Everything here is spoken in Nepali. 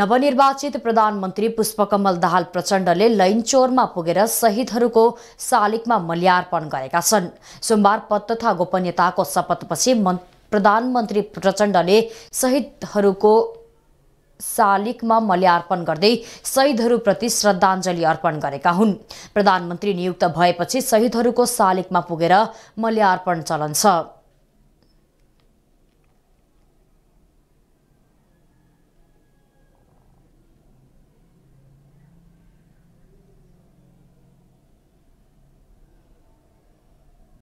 नवनिर्वाचित प्रधानमन्त्री पुष्पकमल दाहाल प्रचण्डले लैनचोरमा पुगेर शहीदहरूको शालिगमा मल्यार्पण गरेका छन् सोमबार पद तथा गोपनीयताको शपथपछि प्रधानमन्त्री प्रचण्डले शहीदहरूको शालिगमा मल्यार्पण गर्दै शहीदहरूप्रति श्रद्धाञ्जली अर्पण गरेका हुन् प्रधानमन्त्री नियुक्त भएपछि शहीदहरूको शालिगमा पुगेर मल्यार्पण चलन छ